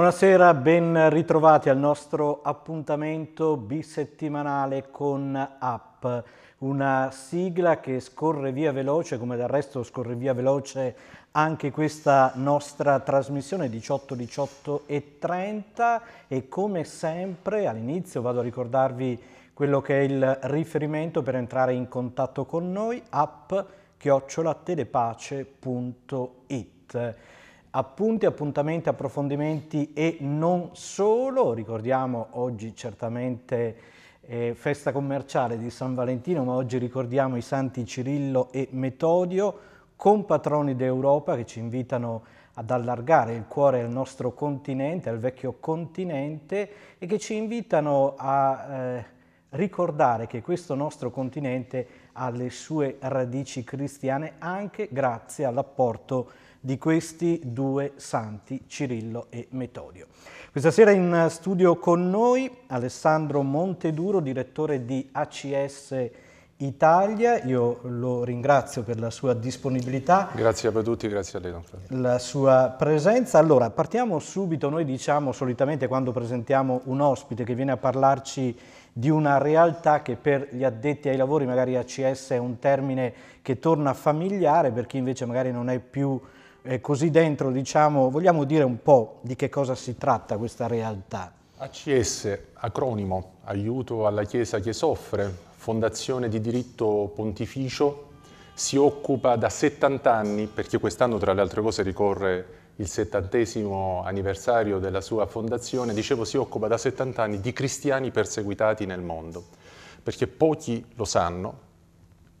Buonasera, ben ritrovati al nostro appuntamento bisettimanale con App, una sigla che scorre via veloce, come del resto scorre via veloce anche questa nostra trasmissione 18 18 e 30 e come sempre all'inizio vado a ricordarvi quello che è il riferimento per entrare in contatto con noi app chiocciolatedepace.it appunti, appuntamenti, approfondimenti e non solo. Ricordiamo oggi certamente eh, festa commerciale di San Valentino, ma oggi ricordiamo i santi Cirillo e Metodio, compatroni d'Europa che ci invitano ad allargare il cuore al nostro continente, al vecchio continente e che ci invitano a eh, ricordare che questo nostro continente ha le sue radici cristiane anche grazie all'apporto di questi due santi, Cirillo e Metodio. Questa sera in studio con noi Alessandro Monteduro, direttore di ACS Italia, io lo ringrazio per la sua disponibilità. Grazie a tutti, grazie a lei. La sua presenza. Allora, partiamo subito, noi diciamo solitamente quando presentiamo un ospite che viene a parlarci di una realtà che per gli addetti ai lavori, magari ACS è un termine che torna familiare, per chi invece magari non è più eh, così dentro, diciamo, vogliamo dire un po' di che cosa si tratta questa realtà? ACS, acronimo, aiuto alla Chiesa che soffre, fondazione di diritto pontificio, si occupa da 70 anni, perché quest'anno tra le altre cose ricorre il settantesimo anniversario della sua fondazione, dicevo si occupa da 70 anni di cristiani perseguitati nel mondo, perché pochi lo sanno,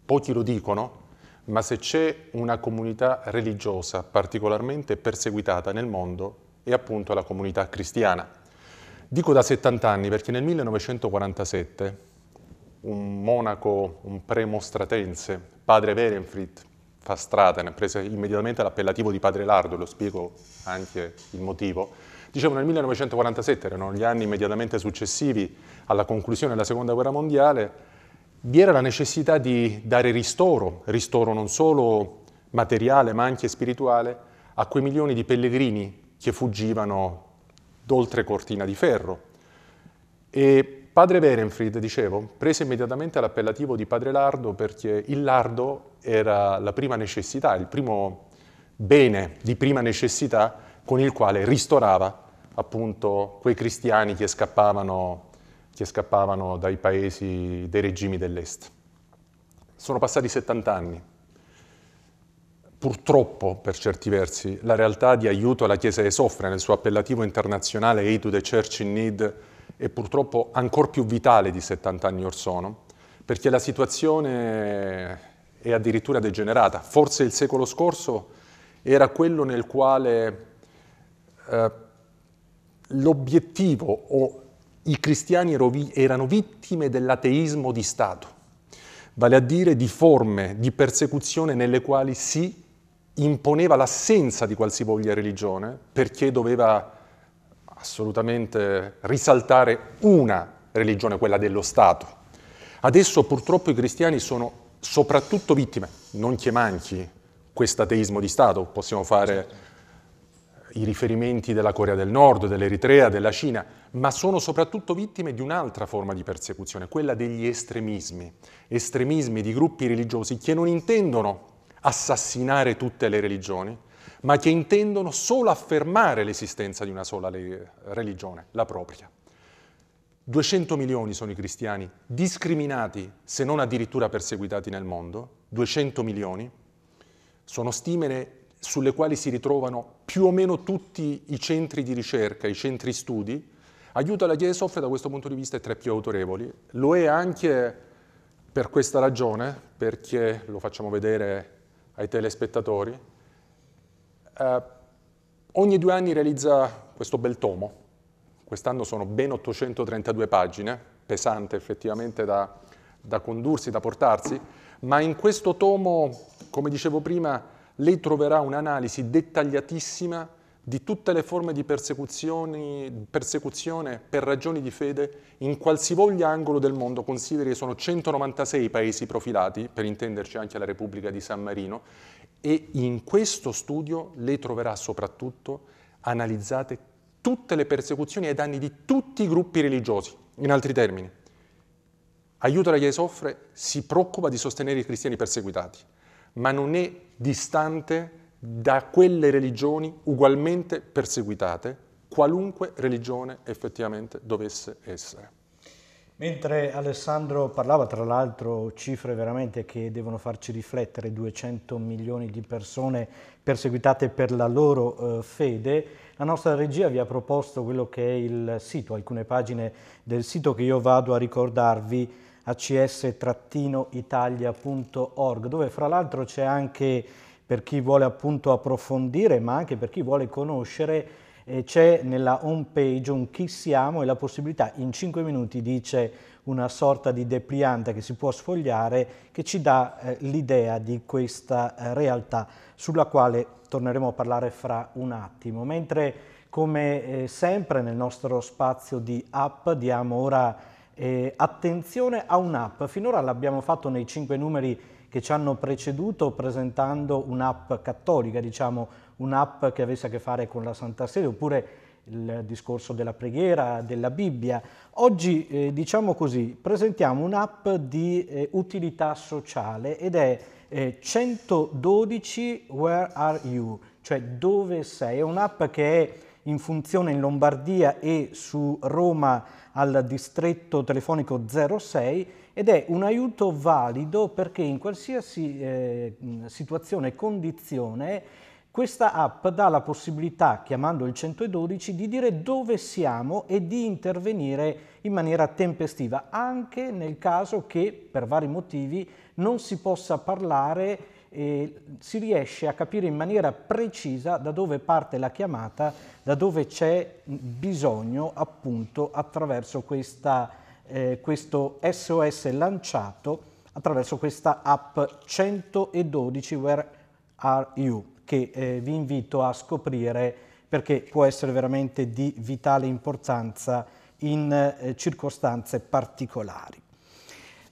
pochi lo dicono, ma se c'è una comunità religiosa particolarmente perseguitata nel mondo è appunto la comunità cristiana. Dico da 70 anni perché nel 1947 un monaco, un premostratense, padre Werenfried Fastraten, prese immediatamente l'appellativo di padre Lardo, lo spiego anche il motivo, Dicevo, nel 1947, erano gli anni immediatamente successivi alla conclusione della Seconda Guerra Mondiale, vi era la necessità di dare ristoro, ristoro non solo materiale ma anche spirituale, a quei milioni di pellegrini che fuggivano d'oltre Cortina di Ferro. E padre Berenfried, dicevo, prese immediatamente l'appellativo di padre Lardo perché il lardo era la prima necessità, il primo bene di prima necessità con il quale ristorava appunto quei cristiani che scappavano che scappavano dai paesi, dei regimi dell'Est. Sono passati 70 anni. Purtroppo, per certi versi, la realtà di aiuto alla Chiesa che soffre nel suo appellativo internazionale Aid to the Church in Need è purtroppo ancora più vitale di 70 anni or sono, perché la situazione è addirittura degenerata. Forse il secolo scorso era quello nel quale eh, l'obiettivo o i cristiani erano vittime dell'ateismo di Stato, vale a dire di forme di persecuzione nelle quali si imponeva l'assenza di qualsivoglia religione perché doveva assolutamente risaltare una religione, quella dello Stato. Adesso purtroppo i cristiani sono soprattutto vittime, non che manchi questo ateismo di Stato, possiamo fare i riferimenti della Corea del Nord, dell'Eritrea, della Cina, ma sono soprattutto vittime di un'altra forma di persecuzione, quella degli estremismi, estremismi di gruppi religiosi che non intendono assassinare tutte le religioni, ma che intendono solo affermare l'esistenza di una sola religione, la propria. 200 milioni sono i cristiani discriminati, se non addirittura perseguitati nel mondo, 200 milioni, sono stime sulle quali si ritrovano più o meno tutti i centri di ricerca, i centri studi, aiuta la Chiesa Jesoff da questo punto di vista è tra i più autorevoli. Lo è anche per questa ragione, perché lo facciamo vedere ai telespettatori. Eh, ogni due anni realizza questo bel tomo, quest'anno sono ben 832 pagine, pesante effettivamente da, da condursi, da portarsi, ma in questo tomo, come dicevo prima, lei troverà un'analisi dettagliatissima di tutte le forme di persecuzione per ragioni di fede in qualsivoglia angolo del mondo, consideri che sono 196 paesi profilati, per intenderci anche la Repubblica di San Marino, e in questo studio lei troverà soprattutto analizzate tutte le persecuzioni ai danni di tutti i gruppi religiosi. In altri termini, aiuta la Chiesa offre, si preoccupa di sostenere i cristiani perseguitati ma non è distante da quelle religioni ugualmente perseguitate, qualunque religione effettivamente dovesse essere. Mentre Alessandro parlava, tra l'altro, cifre veramente che devono farci riflettere, 200 milioni di persone perseguitate per la loro eh, fede, la nostra regia vi ha proposto quello che è il sito, alcune pagine del sito che io vado a ricordarvi, acs-italia.org, dove fra l'altro c'è anche per chi vuole appunto approfondire, ma anche per chi vuole conoscere, eh, c'è nella home page un chi siamo e la possibilità in 5 minuti dice una sorta di deplianta che si può sfogliare che ci dà eh, l'idea di questa eh, realtà sulla quale torneremo a parlare fra un attimo. Mentre come eh, sempre nel nostro spazio di app diamo ora eh, attenzione a un'app, finora l'abbiamo fatto nei cinque numeri che ci hanno preceduto presentando un'app cattolica, diciamo un'app che avesse a che fare con la Santa Sede oppure il discorso della preghiera, della Bibbia. Oggi, eh, diciamo così, presentiamo un'app di eh, utilità sociale ed è 112 eh, Where Are You, cioè dove sei, è un'app che è in funzione in Lombardia e su Roma al distretto telefonico 06 ed è un aiuto valido perché in qualsiasi eh, situazione e condizione questa app dà la possibilità, chiamando il 112, di dire dove siamo e di intervenire in maniera tempestiva, anche nel caso che, per vari motivi, non si possa parlare e si riesce a capire in maniera precisa da dove parte la chiamata, da dove c'è bisogno appunto attraverso questa, eh, questo SOS lanciato, attraverso questa app 112 Where Are You, che eh, vi invito a scoprire perché può essere veramente di vitale importanza in eh, circostanze particolari.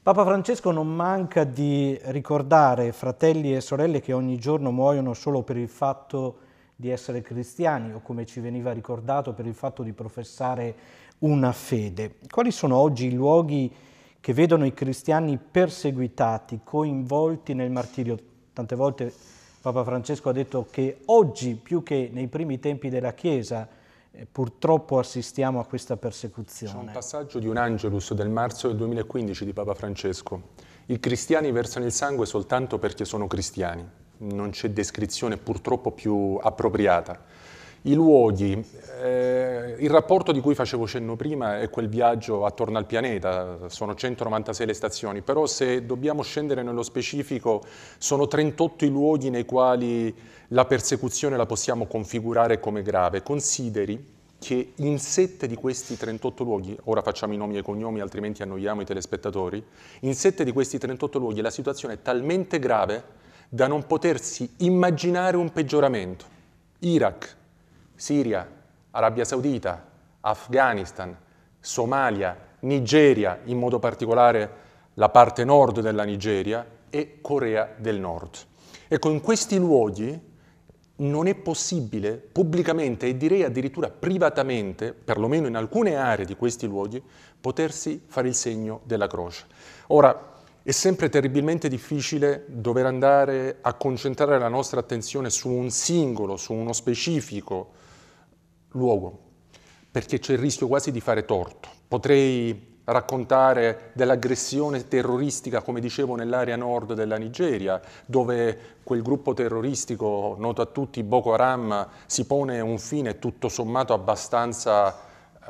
Papa Francesco non manca di ricordare fratelli e sorelle che ogni giorno muoiono solo per il fatto di essere cristiani o come ci veniva ricordato per il fatto di professare una fede. Quali sono oggi i luoghi che vedono i cristiani perseguitati, coinvolti nel martirio? Tante volte Papa Francesco ha detto che oggi più che nei primi tempi della Chiesa eh, purtroppo assistiamo a questa persecuzione. C'è un passaggio di un Angelus del marzo del 2015 di Papa Francesco. I cristiani versano il sangue soltanto perché sono cristiani. Non c'è descrizione purtroppo più appropriata. I luoghi, eh, il rapporto di cui facevo cenno prima è quel viaggio attorno al pianeta, sono 196 le stazioni, però se dobbiamo scendere nello specifico sono 38 i luoghi nei quali la persecuzione la possiamo configurare come grave. Consideri che in 7 di questi 38 luoghi, ora facciamo i nomi e i cognomi altrimenti annoiamo i telespettatori, in 7 di questi 38 luoghi la situazione è talmente grave da non potersi immaginare un peggioramento. Iraq, Siria, Arabia Saudita, Afghanistan, Somalia, Nigeria, in modo particolare la parte nord della Nigeria e Corea del Nord. Ecco, in questi luoghi non è possibile pubblicamente e direi addirittura privatamente, perlomeno in alcune aree di questi luoghi, potersi fare il segno della croce. Ora, è sempre terribilmente difficile dover andare a concentrare la nostra attenzione su un singolo, su uno specifico luogo, perché c'è il rischio quasi di fare torto. Potrei raccontare dell'aggressione terroristica, come dicevo, nell'area nord della Nigeria, dove quel gruppo terroristico, noto a tutti, Boko Haram, si pone un fine tutto sommato abbastanza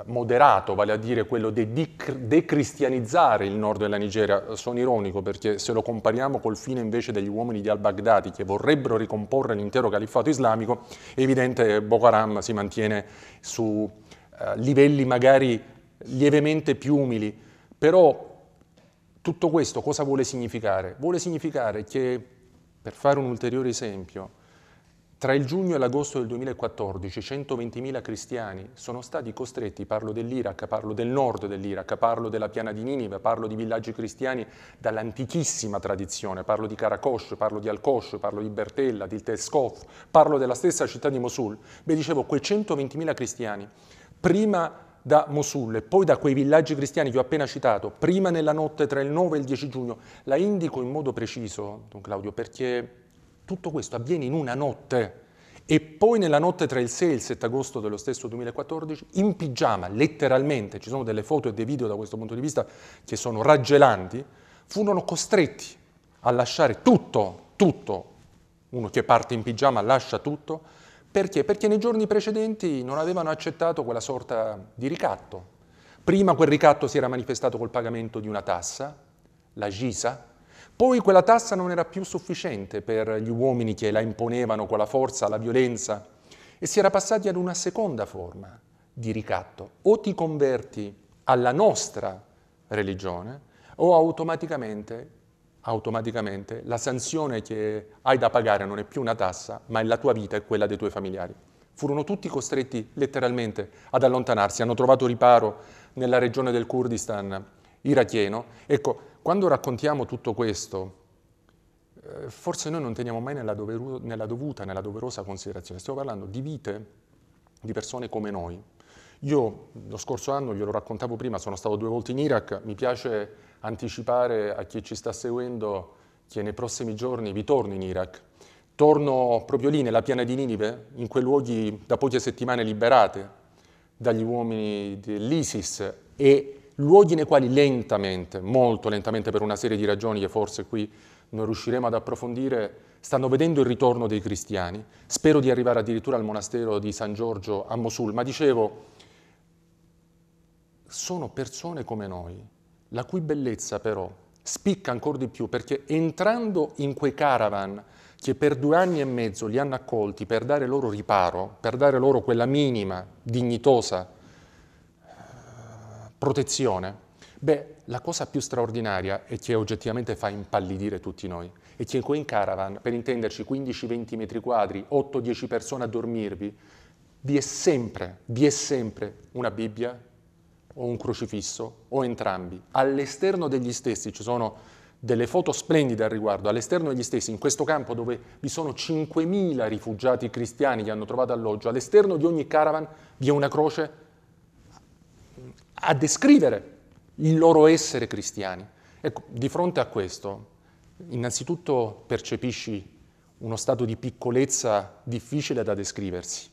moderato, vale a dire quello di decristianizzare il nord della Nigeria. Eh, sono ironico perché se lo compariamo col fine invece degli uomini di al-Baghdadi che vorrebbero ricomporre l'intero califfato islamico, è evidente che Boko Haram si mantiene su eh, livelli magari lievemente più umili, però tutto questo cosa vuole significare? Vuole significare che, per fare un ulteriore esempio, tra il giugno e l'agosto del 2014 120.000 cristiani sono stati costretti, parlo dell'Iraq, parlo del nord dell'Iraq, parlo della piana di Ninive, parlo di villaggi cristiani dall'antichissima tradizione, parlo di Karakosh, parlo di Al-Kosh, parlo di Bertella, di Telskov, parlo della stessa città di Mosul. Beh, dicevo, quei 120.000 cristiani, prima da Mosul e poi da quei villaggi cristiani che ho appena citato, prima nella notte tra il 9 e il 10 giugno, la indico in modo preciso, Don Claudio, perché tutto questo avviene in una notte e poi nella notte tra il 6 e il 7 agosto dello stesso 2014, in pigiama, letteralmente, ci sono delle foto e dei video da questo punto di vista che sono raggelanti, furono costretti a lasciare tutto, tutto, uno che parte in pigiama lascia tutto, perché? Perché nei giorni precedenti non avevano accettato quella sorta di ricatto. Prima quel ricatto si era manifestato col pagamento di una tassa, la GISA, poi quella tassa non era più sufficiente per gli uomini che la imponevano con la forza, la violenza, e si era passati ad una seconda forma di ricatto. O ti converti alla nostra religione o automaticamente, automaticamente la sanzione che hai da pagare non è più una tassa, ma è la tua vita e quella dei tuoi familiari. Furono tutti costretti letteralmente ad allontanarsi, hanno trovato riparo nella regione del Kurdistan iracheno. Ecco, quando raccontiamo tutto questo, eh, forse noi non teniamo mai nella, doveru- nella dovuta, nella doverosa considerazione. Stiamo parlando di vite di persone come noi. Io lo scorso anno, glielo raccontavo prima, sono stato due volte in Iraq, mi piace anticipare a chi ci sta seguendo che nei prossimi giorni vi torno in Iraq. Torno proprio lì, nella piana di Ninive, in quei luoghi da poche settimane liberate dagli uomini dell'ISIS e luoghi nei quali lentamente, molto lentamente per una serie di ragioni che forse qui non riusciremo ad approfondire, stanno vedendo il ritorno dei cristiani. Spero di arrivare addirittura al monastero di San Giorgio a Mosul, ma dicevo, sono persone come noi, la cui bellezza però spicca ancora di più perché entrando in quei caravan che per due anni e mezzo li hanno accolti per dare loro riparo, per dare loro quella minima, dignitosa protezione. Beh, la cosa più straordinaria e che oggettivamente fa impallidire tutti noi è che qui in caravan, per intenderci 15-20 metri quadri, 8-10 persone a dormirvi, vi è sempre, vi è sempre una Bibbia o un crocifisso o entrambi. All'esterno degli stessi ci sono delle foto splendide al riguardo, all'esterno degli stessi, in questo campo dove vi sono 5.000 rifugiati cristiani che hanno trovato alloggio, all'esterno di ogni caravan vi è una croce a descrivere il loro essere cristiani. Ecco, di fronte a questo, innanzitutto percepisci uno stato di piccolezza difficile da descriversi,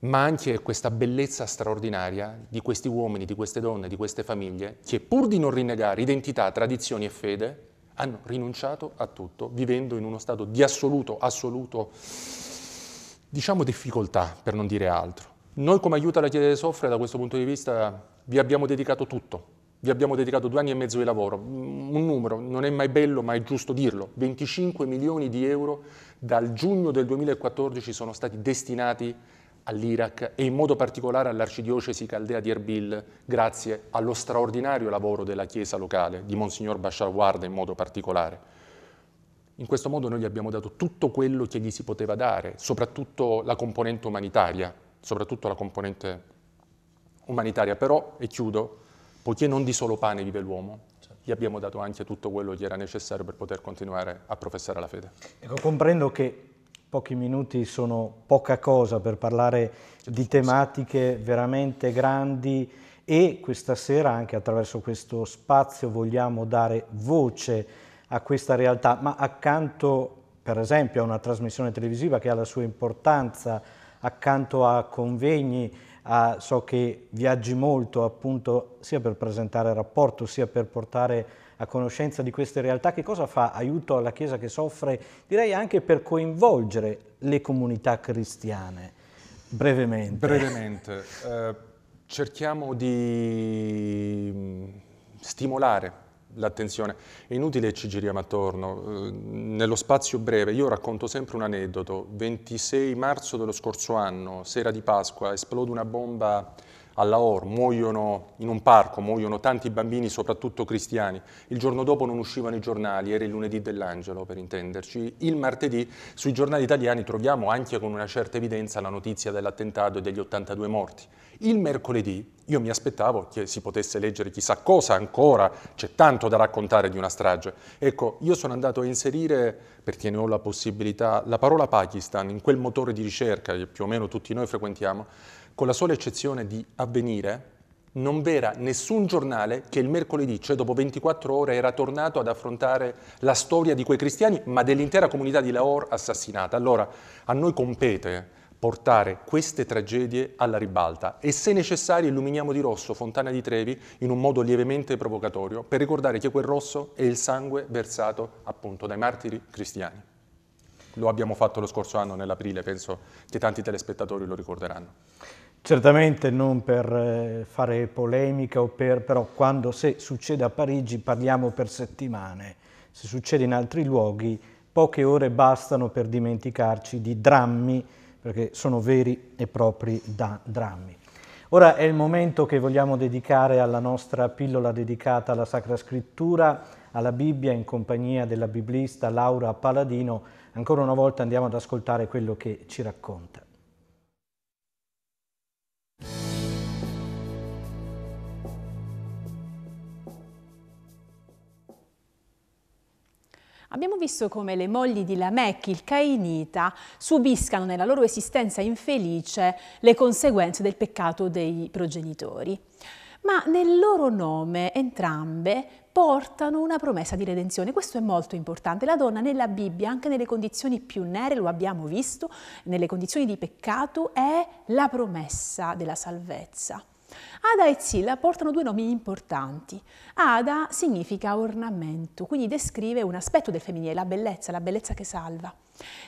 ma anche questa bellezza straordinaria di questi uomini, di queste donne, di queste famiglie, che pur di non rinnegare identità, tradizioni e fede, hanno rinunciato a tutto, vivendo in uno stato di assoluto, assoluto, diciamo, difficoltà, per non dire altro. Noi come aiuta la Chiesa che soffre da questo punto di vista vi abbiamo dedicato tutto. Vi abbiamo dedicato due anni e mezzo di lavoro, mm, un numero, non è mai bello ma è giusto dirlo, 25 milioni di euro dal giugno del 2014 sono stati destinati all'Iraq e in modo particolare all'arcidiocesi caldea di Erbil grazie allo straordinario lavoro della chiesa locale, di Monsignor Bashar Warda in modo particolare. In questo modo noi gli abbiamo dato tutto quello che gli si poteva dare, soprattutto la componente umanitaria, soprattutto la componente umanitaria, però, e chiudo, poiché non di solo pane vive l'uomo, gli abbiamo dato anche tutto quello che era necessario per poter continuare a professare la fede. Ecco, comprendo che pochi minuti sono poca cosa per parlare certo, di tematiche veramente grandi e questa sera anche attraverso questo spazio vogliamo dare voce a questa realtà, ma accanto per esempio a una trasmissione televisiva che ha la sua importanza, accanto a convegni, Uh, so che viaggi molto appunto sia per presentare rapporto sia per portare a conoscenza di queste realtà. Che cosa fa? Aiuto alla Chiesa che soffre, direi anche per coinvolgere le comunità cristiane. Brevemente. Brevemente. Eh, cerchiamo di mm, stimolare l'attenzione. È inutile che ci giriamo attorno. Eh, nello spazio breve, io racconto sempre un aneddoto. 26 marzo dello scorso anno, sera di Pasqua, esplode una bomba a Lahore, muoiono in un parco, muoiono tanti bambini, soprattutto cristiani. Il giorno dopo non uscivano i giornali, era il lunedì dell'Angelo per intenderci. Il martedì sui giornali italiani troviamo anche con una certa evidenza la notizia dell'attentato e degli 82 morti. Il mercoledì io mi aspettavo che si potesse leggere chissà cosa ancora, c'è tanto da raccontare di una strage. Ecco, io sono andato a inserire, perché ne ho la possibilità, la parola Pakistan in quel motore di ricerca che più o meno tutti noi frequentiamo con la sola eccezione di avvenire, non vera nessun giornale che il mercoledì, cioè dopo 24 ore, era tornato ad affrontare la storia di quei cristiani, ma dell'intera comunità di Lahore assassinata. Allora, a noi compete portare queste tragedie alla ribalta e se necessario illuminiamo di rosso Fontana di Trevi in un modo lievemente provocatorio per ricordare che quel rosso è il sangue versato appunto dai martiri cristiani. Lo abbiamo fatto lo scorso anno nell'aprile, penso che tanti telespettatori lo ricorderanno. Certamente non per eh, fare polemica, o per, però quando se succede a Parigi parliamo per settimane, se succede in altri luoghi poche ore bastano per dimenticarci di drammi, perché sono veri e propri drammi. Ora è il momento che vogliamo dedicare alla nostra pillola dedicata alla Sacra Scrittura, alla Bibbia, in compagnia della biblista Laura Paladino. Ancora una volta andiamo ad ascoltare quello che ci racconta. Abbiamo visto come le mogli di Lamech, il Cainita, subiscano nella loro esistenza infelice le conseguenze del peccato dei progenitori. Ma nel loro nome entrambe portano una promessa di redenzione. Questo è molto importante. La donna nella Bibbia, anche nelle condizioni più nere, lo abbiamo visto, nelle condizioni di peccato, è la promessa della salvezza. Ada e Zilla portano due nomi importanti. Ada significa ornamento, quindi descrive un aspetto del femminile, la bellezza, la bellezza che salva.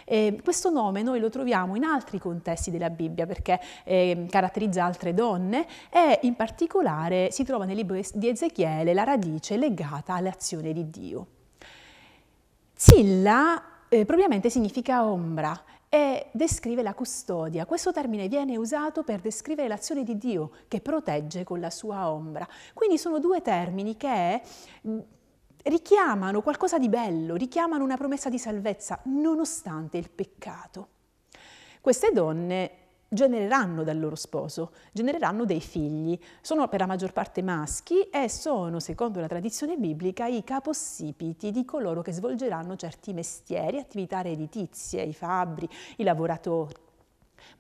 Eh, questo nome noi lo troviamo in altri contesti della Bibbia perché eh, caratterizza altre donne e in particolare si trova nel libro di Ezechiele la radice legata all'azione di Dio. Zilla eh, propriamente significa ombra e descrive la custodia. Questo termine viene usato per descrivere l'azione di Dio che protegge con la sua ombra. Quindi sono due termini che mm, richiamano qualcosa di bello, richiamano una promessa di salvezza nonostante il peccato. Queste donne genereranno dal loro sposo, genereranno dei figli. Sono per la maggior parte maschi e sono, secondo la tradizione biblica, i capossipiti di coloro che svolgeranno certi mestieri, attività redditizie, i fabbri, i lavoratori.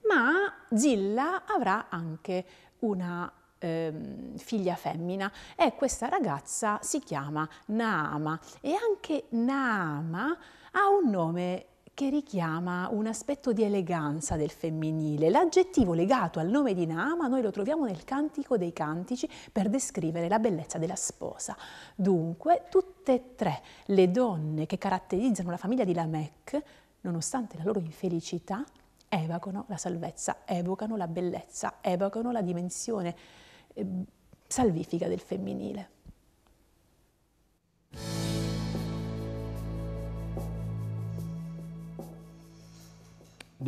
Ma Zilla avrà anche una ehm, figlia femmina e questa ragazza si chiama Naama e anche Naama ha un nome che richiama un aspetto di eleganza del femminile. L'aggettivo legato al nome di Naama noi lo troviamo nel Cantico dei Cantici per descrivere la bellezza della sposa. Dunque, tutte e tre le donne che caratterizzano la famiglia di Lamech, nonostante la loro infelicità, evocano la salvezza, evocano la bellezza, evocano la dimensione ehm, salvifica del femminile.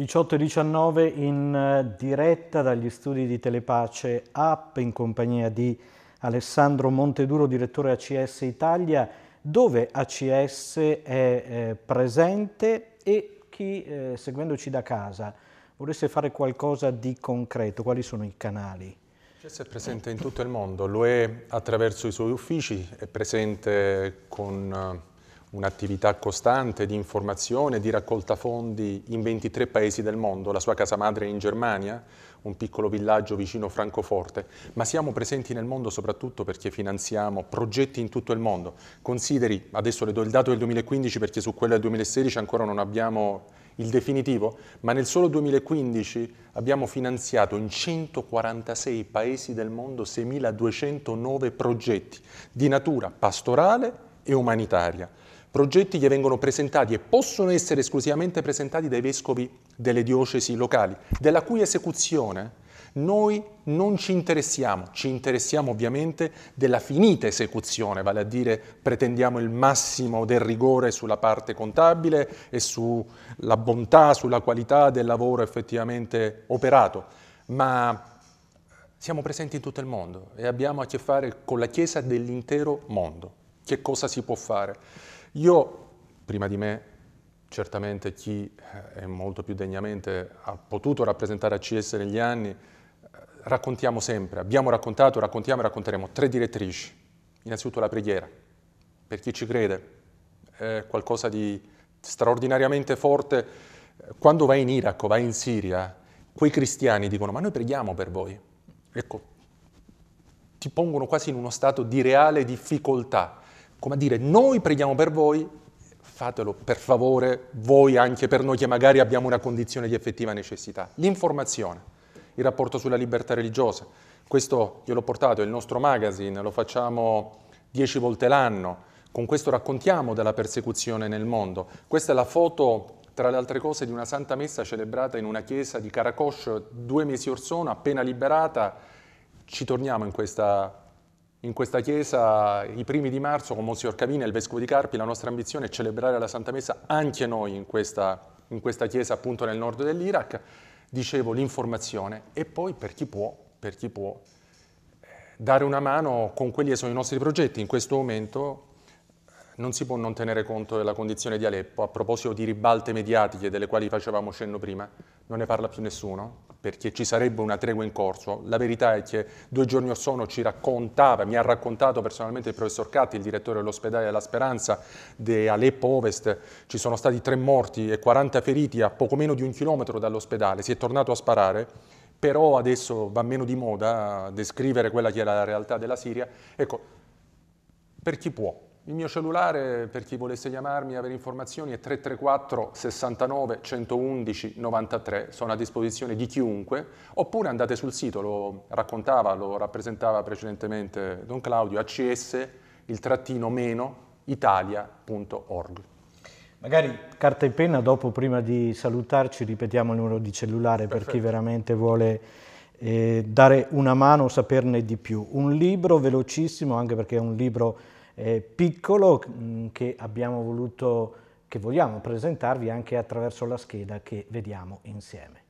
18 e 19 in eh, diretta dagli studi di Telepace App in compagnia di Alessandro Monteduro, direttore ACS Italia, dove ACS è eh, presente e chi eh, seguendoci da casa volesse fare qualcosa di concreto, quali sono i canali? ACS è presente in tutto il mondo, lo è attraverso i suoi uffici, è presente con eh, un'attività costante di informazione, di raccolta fondi in 23 paesi del mondo, la sua casa madre è in Germania, un piccolo villaggio vicino Francoforte, ma siamo presenti nel mondo soprattutto perché finanziamo progetti in tutto il mondo. Consideri, adesso le do il dato del 2015 perché su quello del 2016 ancora non abbiamo il definitivo, ma nel solo 2015 abbiamo finanziato in 146 paesi del mondo 6.209 progetti di natura pastorale e umanitaria progetti che vengono presentati e possono essere esclusivamente presentati dai vescovi delle diocesi locali, della cui esecuzione noi non ci interessiamo, ci interessiamo ovviamente della finita esecuzione, vale a dire pretendiamo il massimo del rigore sulla parte contabile e sulla bontà, sulla qualità del lavoro effettivamente operato, ma siamo presenti in tutto il mondo e abbiamo a che fare con la Chiesa dell'intero mondo. Che cosa si può fare? Io, prima di me, certamente chi eh, è molto più degnamente ha potuto rappresentare ACS negli anni, eh, raccontiamo sempre, abbiamo raccontato, raccontiamo e racconteremo tre direttrici. Innanzitutto la preghiera, per chi ci crede, è qualcosa di straordinariamente forte. Quando vai in Iraq o vai in Siria, quei cristiani dicono ma noi preghiamo per voi. Ecco, ti pongono quasi in uno stato di reale difficoltà come a dire noi preghiamo per voi, fatelo per favore voi anche per noi che magari abbiamo una condizione di effettiva necessità. L'informazione, il rapporto sulla libertà religiosa, questo io l'ho portato, è il nostro magazine, lo facciamo dieci volte l'anno, con questo raccontiamo della persecuzione nel mondo. Questa è la foto, tra le altre cose, di una santa messa celebrata in una chiesa di Karakosh due mesi or sono, appena liberata. Ci torniamo in questa in questa chiesa, i primi di marzo, con Monsignor Cavini e il Vescovo di Carpi, la nostra ambizione è celebrare la Santa Messa anche noi in questa, in questa chiesa appunto nel nord dell'Iraq. Dicevo l'informazione e poi per chi può, per chi può, eh, dare una mano con quelli che sono i nostri progetti. In questo momento non si può non tenere conto della condizione di Aleppo, a proposito di ribalte mediatiche delle quali facevamo cenno prima, non ne parla più nessuno, perché ci sarebbe una tregua in corso. La verità è che due giorni or sono ci raccontava, mi ha raccontato personalmente il professor Catti, il direttore dell'ospedale della Speranza di Aleppo Ovest, ci sono stati tre morti e 40 feriti a poco meno di un chilometro dall'ospedale, si è tornato a sparare, però adesso va meno di moda descrivere quella che è la realtà della Siria. Ecco, per chi può, il mio cellulare, per chi volesse chiamarmi e avere informazioni, è 334 69 111 93, sono a disposizione di chiunque, oppure andate sul sito, lo raccontava, lo rappresentava precedentemente Don Claudio, acs, il trattino meno, italia.org. Magari carta e penna, dopo prima di salutarci ripetiamo il numero di cellulare Perfetto. per chi veramente vuole eh, dare una mano o saperne di più. Un libro velocissimo, anche perché è un libro eh, piccolo mh, mm, che abbiamo voluto, che vogliamo presentarvi anche attraverso la scheda che vediamo insieme.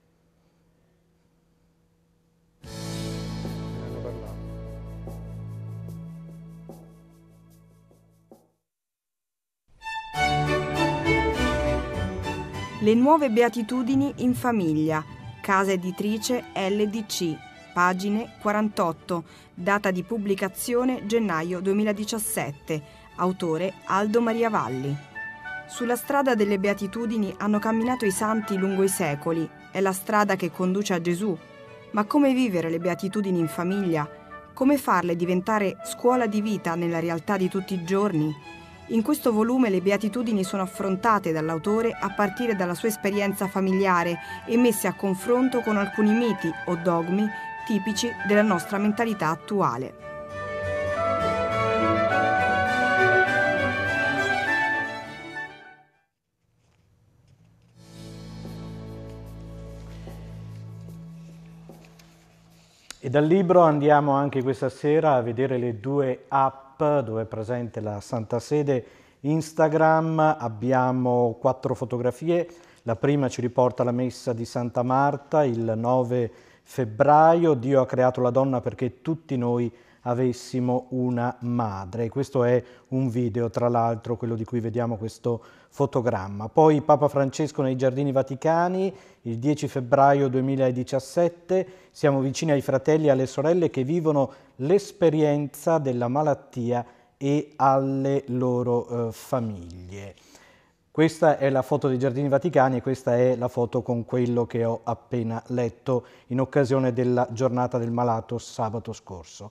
Le nuove beatitudini in famiglia, casa editrice LDC pagine 48, data di pubblicazione gennaio 2017, autore Aldo Maria Valli. Sulla strada delle beatitudini hanno camminato i santi lungo i secoli, è la strada che conduce a Gesù. Ma come vivere le beatitudini in famiglia? Come farle diventare scuola di vita nella realtà di tutti i giorni? In questo volume le beatitudini sono affrontate dall'autore a partire dalla sua esperienza familiare e messe a confronto con alcuni miti o dogmi tipici della nostra mentalità attuale. E dal libro andiamo anche questa sera a vedere le due app dove è presente la Santa Sede Instagram. Abbiamo quattro fotografie. La prima ci riporta la messa di Santa Marta il 9 febbraio Dio ha creato la donna perché tutti noi avessimo una madre. Questo è un video, tra l'altro, quello di cui vediamo questo fotogramma. Poi Papa Francesco nei Giardini Vaticani, il 10 febbraio 2017, siamo vicini ai fratelli e alle sorelle che vivono l'esperienza della malattia e alle loro eh, famiglie. Questa è la foto dei Giardini Vaticani e questa è la foto con quello che ho appena letto in occasione della giornata del malato sabato scorso.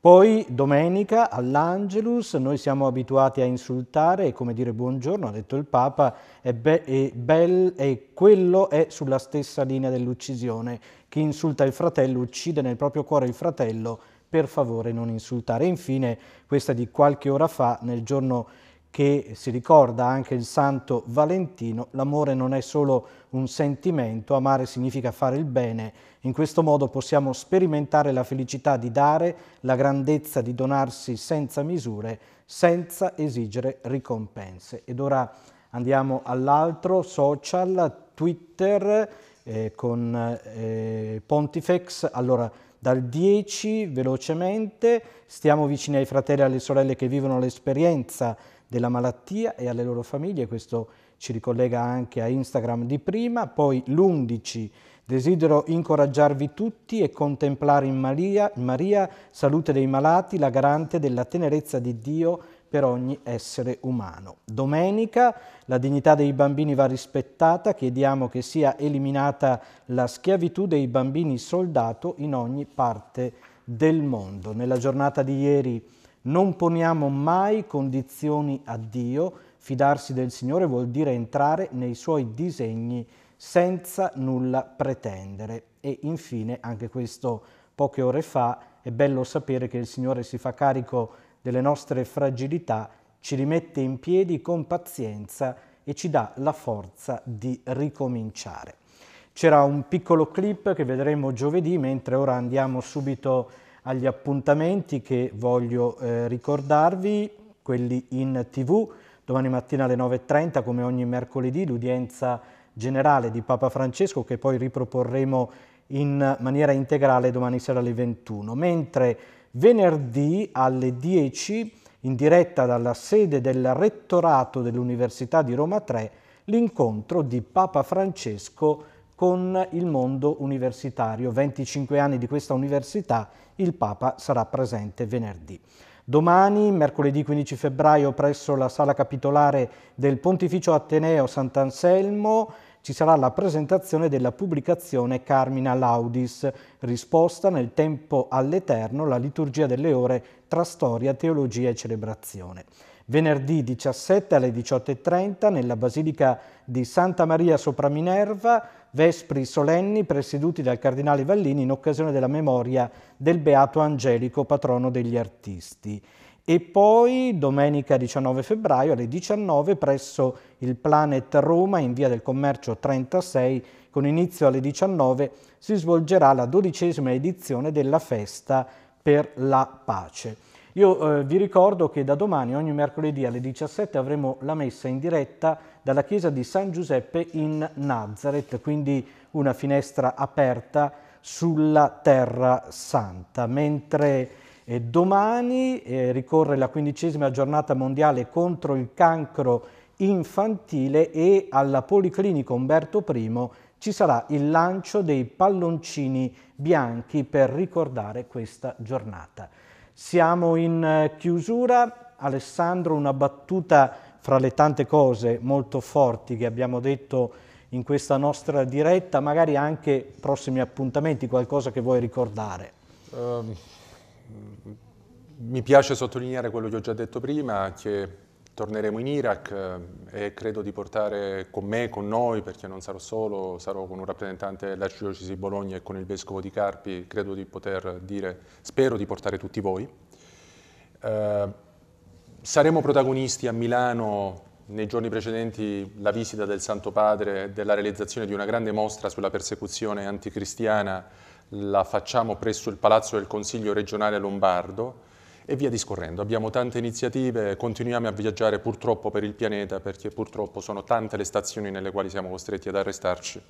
Poi domenica all'Angelus noi siamo abituati a insultare e come dire buongiorno, ha detto il Papa, è, be è bel e quello è sulla stessa linea dell'uccisione. Chi insulta il fratello uccide nel proprio cuore il fratello, per favore non insultare. Infine, questa di qualche ora fa, nel giorno che si ricorda anche il santo Valentino, l'amore non è solo un sentimento, amare significa fare il bene. In questo modo possiamo sperimentare la felicità di dare, la grandezza di donarsi senza misure, senza esigere ricompense. Ed ora andiamo all'altro social, Twitter, eh, con eh, Pontifex. Allora, dal 10, velocemente, stiamo vicini ai fratelli e alle sorelle che vivono l'esperienza della malattia e alle loro famiglie, questo ci ricollega anche a Instagram di prima, poi l'11 Desidero incoraggiarvi tutti e contemplare in Maria, Maria, salute dei malati, la garante della tenerezza di Dio per ogni essere umano. Domenica la dignità dei bambini va rispettata, chiediamo che sia eliminata la schiavitù dei bambini soldato in ogni parte del mondo. Nella giornata di ieri non poniamo mai condizioni a Dio, fidarsi del Signore vuol dire entrare nei suoi disegni senza nulla pretendere. E infine, anche questo poche ore fa, è bello sapere che il Signore si fa carico delle nostre fragilità, ci rimette in piedi con pazienza e ci dà la forza di ricominciare. C'era un piccolo clip che vedremo giovedì, mentre ora andiamo subito a agli appuntamenti che voglio eh, ricordarvi, quelli in tv, domani mattina alle 9.30 come ogni mercoledì l'udienza generale di Papa Francesco che poi riproporremo in maniera integrale domani sera alle 21, mentre venerdì alle 10 in diretta dalla sede del rettorato dell'Università di Roma 3 l'incontro di Papa Francesco con il mondo universitario. 25 anni di questa università, il Papa sarà presente venerdì. Domani, mercoledì 15 febbraio, presso la sala capitolare del Pontificio Ateneo Sant'Anselmo, ci sarà la presentazione della pubblicazione Carmina Laudis, risposta nel tempo all'Eterno, la liturgia delle ore tra storia, teologia e celebrazione venerdì 17 alle 18.30 nella Basilica di Santa Maria sopra Minerva, vespri solenni presieduti dal Cardinale Vallini in occasione della memoria del Beato Angelico, patrono degli artisti e poi domenica 19 febbraio alle 19 presso il Planet Roma in via del Commercio 36 con inizio alle 19 si svolgerà la dodicesima edizione della Festa per la Pace. Io eh, vi ricordo che da domani, ogni mercoledì alle 17, avremo la messa in diretta dalla chiesa di San Giuseppe in Nazareth, quindi una finestra aperta sulla Terra Santa, mentre eh, domani eh, ricorre la quindicesima giornata mondiale contro il cancro infantile e alla Policlinica Umberto I ci sarà il lancio dei palloncini bianchi per ricordare questa giornata. Siamo in eh, chiusura. Alessandro, una battuta fra le tante cose molto forti che abbiamo detto in questa nostra diretta, magari anche prossimi appuntamenti, qualcosa che vuoi ricordare. Uh, mi piace sottolineare quello che ho già detto prima, che torneremo in Iraq eh, e credo di portare con me, con noi, perché non sarò solo, sarò con un rappresentante dell'Arcidiocesi di Bologna e con il Vescovo di Carpi, credo di poter dire, spero di portare tutti voi. Eh, saremo protagonisti a Milano nei giorni precedenti la visita del Santo Padre della realizzazione di una grande mostra sulla persecuzione anticristiana, la facciamo presso il Palazzo del Consiglio regionale lombardo, e via discorrendo. Abbiamo tante iniziative, continuiamo a viaggiare purtroppo per il pianeta perché purtroppo sono tante le stazioni nelle quali siamo costretti ad arrestarci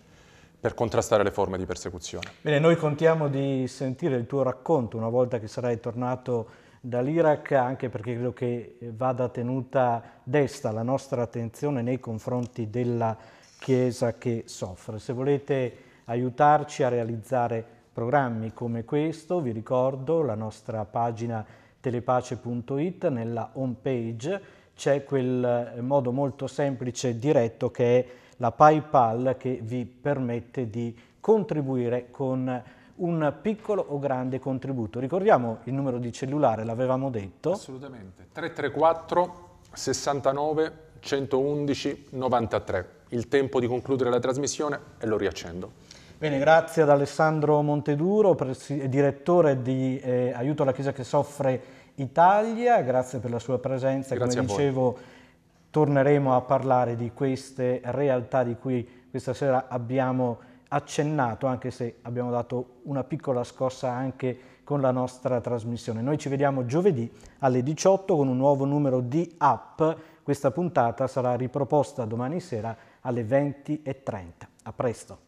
per contrastare le forme di persecuzione. Bene, noi contiamo di sentire il tuo racconto una volta che sarai tornato dall'Iraq, anche perché credo che vada tenuta desta la nostra attenzione nei confronti della Chiesa che soffre. Se volete aiutarci a realizzare programmi come questo, vi ricordo la nostra pagina telepace.it nella home page c'è quel eh, modo molto semplice e diretto che è la PayPal che vi permette di contribuire con un piccolo o grande contributo. Ricordiamo il numero di cellulare, l'avevamo detto. Assolutamente, 334 69 111 93. Il tempo di concludere la trasmissione e lo riaccendo. Bene, grazie ad Alessandro Monteduro, direttore di eh, Aiuto alla Chiesa che soffre Italia, grazie per la sua presenza. Grazie Come dicevo, torneremo a parlare di queste realtà di cui questa sera abbiamo accennato, anche se abbiamo dato una piccola scossa anche con la nostra trasmissione. Noi ci vediamo giovedì alle 18 con un nuovo numero di app. Questa puntata sarà riproposta domani sera alle 20.30. A presto!